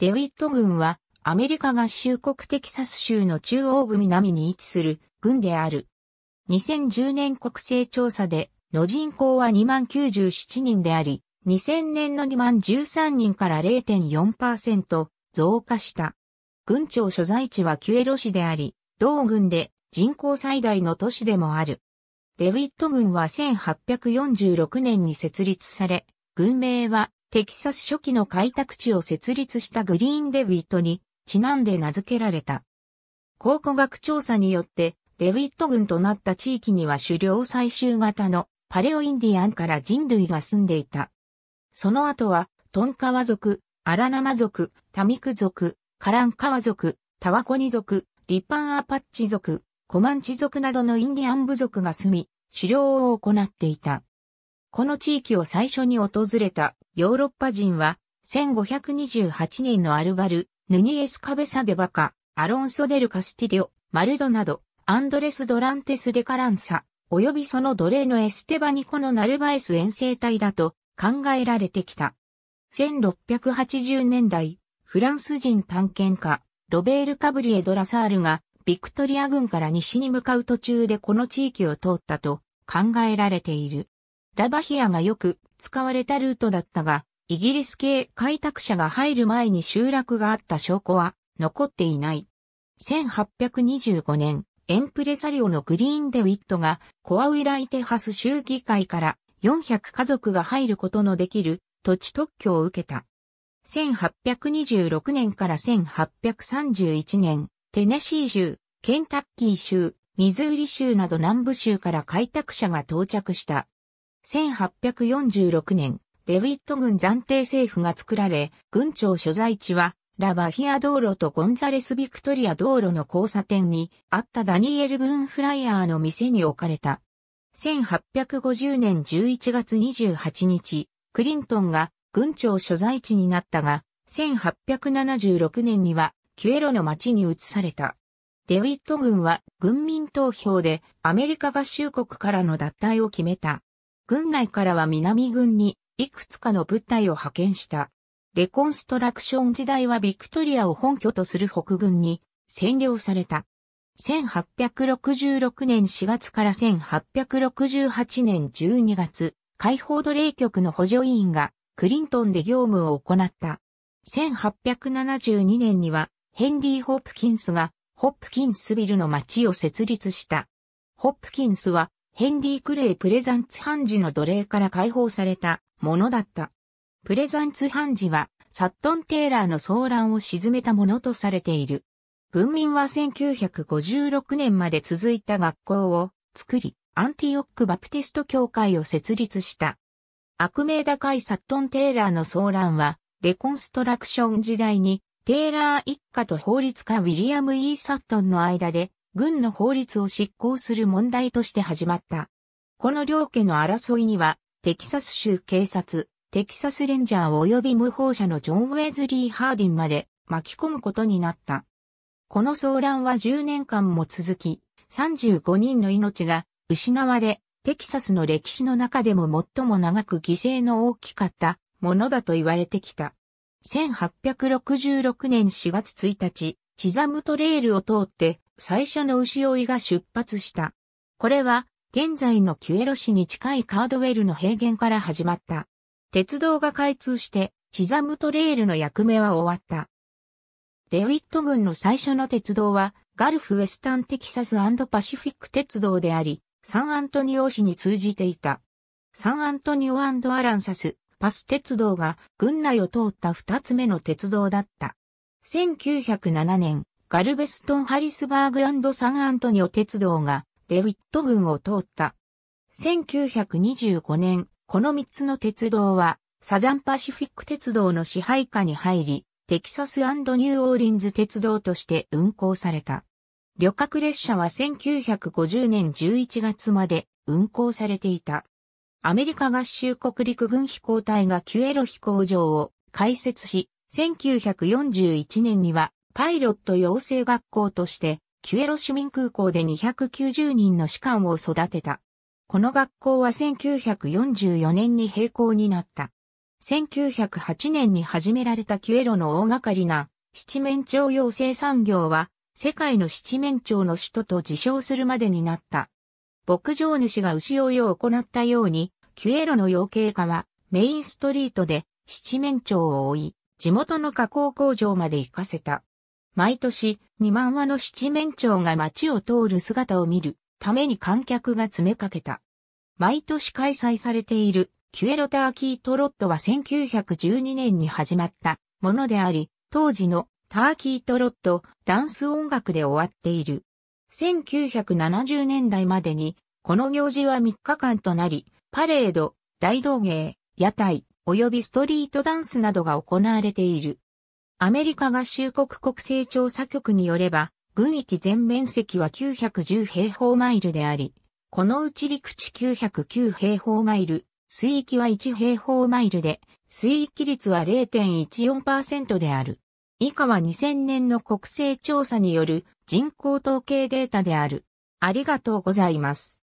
デウィット軍は、アメリカ合衆国テキサス州の中央部南に位置する軍である。2010年国勢調査で、の人口は2097人であり、2000年の2万13人から0.4%増加した。軍庁所在地はキュエロ市であり、同軍で人口最大の都市でもある。デウィット軍は1846年に設立され、軍名はテキサス初期の開拓地を設立したグリーン・デウィットにちなんで名付けられた。考古学調査によって、デウィット群となった地域には狩猟採集型のパレオインディアンから人類が住んでいた。その後は、トンカワ族、アラナマ族、タミク族、カランカワ族、タワコニ族、リパンアパッチ族、コマンチ族などのインディアン部族が住み、狩猟を行っていた。この地域を最初に訪れたヨーロッパ人は、1528年のアルバル、ヌニエス・カベサデバカ、アロンソ・デル・カスティリオ、マルドなど、アンドレス・ドランテス・デカランサ、及びその奴隷のエステバニコのナルバエス遠征隊だと考えられてきた。1680年代、フランス人探検家、ロベール・カブリエ・ドラサールが、ビクトリア軍から西に向かう途中でこの地域を通ったと考えられている。ラバヒアがよく使われたルートだったが、イギリス系開拓者が入る前に集落があった証拠は残っていない。1825年、エンプレサリオのグリーンデウィットがコアウイライテハス州議会から400家族が入ることのできる土地特許を受けた。1826年から1831年、テネシー州、ケンタッキー州、ミズーリ州など南部州から開拓者が到着した。1846年、デウィット軍暫定政府が作られ、軍庁所在地は、ラバヒア道路とゴンザレス・ビクトリア道路の交差点にあったダニエル・ブンフライヤーの店に置かれた。1850年11月28日、クリントンが軍庁所在地になったが、1876年にはキュエロの町に移された。デウィット軍は軍民投票でアメリカ合衆国からの脱退を決めた。軍内からは南軍にいくつかの部隊を派遣した。レコンストラクション時代はビクトリアを本拠とする北軍に占領された。1866年4月から1868年12月、解放奴隷局の補助委員がクリントンで業務を行った。1872年にはヘンリー・ホップキンスがホップキンスビルの町を設立した。ホップキンスはヘンリー・クレイ・プレザンツハンジの奴隷から解放されたものだった。プレザンツハンジは、サットン・テイラーの騒乱を沈めたものとされている。軍民は1956年まで続いた学校を作り、アンティオック・バプテスト教会を設立した。悪名高いサットン・テイラーの騒乱は、レコンストラクション時代に、テイラー一家と法律家ウィリアム・イーサットンの間で軍の法律を執行する問題として始まった。この両家の争いには、テキサス州警察、テキサスレンジャー及び無法者のジョン・ウェズリー・ハーディンまで巻き込むことになった。この騒乱は10年間も続き、35人の命が失われ、テキサスの歴史の中でも最も長く犠牲の大きかったものだと言われてきた。1866年4月1日、チザムトレールを通って最初の牛追いが出発した。これは、現在のキュエロ市に近いカードウェルの平原から始まった。鉄道が開通して、チザムトレールの役目は終わった。デウィット軍の最初の鉄道は、ガルフ・ウェスタン・テキサスパシフィック鉄道であり、サンアントニオ市に通じていた。サンアントニオアランサス、パス鉄道が、軍内を通った二つ目の鉄道だった。1907年、ガルベストン・ハリスバーグサンアントニオ鉄道がデウィット郡を通った。1925年、この3つの鉄道はサザンパシフィック鉄道の支配下に入り、テキサスニューオーリンズ鉄道として運行された。旅客列車は1950年11月まで運行されていた。アメリカ合衆国陸軍飛行隊がキュエロ飛行場を開設し、1941年にはパイロット養成学校として、キュエロ市民空港で290人の士官を育てた。この学校は1944年に閉校になった。1908年に始められたキュエロの大掛かりな七面鳥養成産業は世界の七面鳥の首都と自称するまでになった。牧場主が牛追いを行ったように、キュエロの養鶏家はメインストリートで七面鳥を追い、地元の加工工場まで行かせた。毎年2万羽の七面鳥が街を通る姿を見るために観客が詰めかけた。毎年開催されているキュエロターキートロットは1912年に始まったものであり、当時のターキートロットダンス音楽で終わっている。1970年代までにこの行事は3日間となり、パレード、大道芸、屋台、及びストリートダンスなどが行われている。アメリカ合衆国国勢調査局によれば、軍域全面積は910平方マイルであり、このうち陸地909平方マイル、水域は1平方マイルで、水域率は0.14%である。以下は2000年の国勢調査による人口統計データである。ありがとうございます。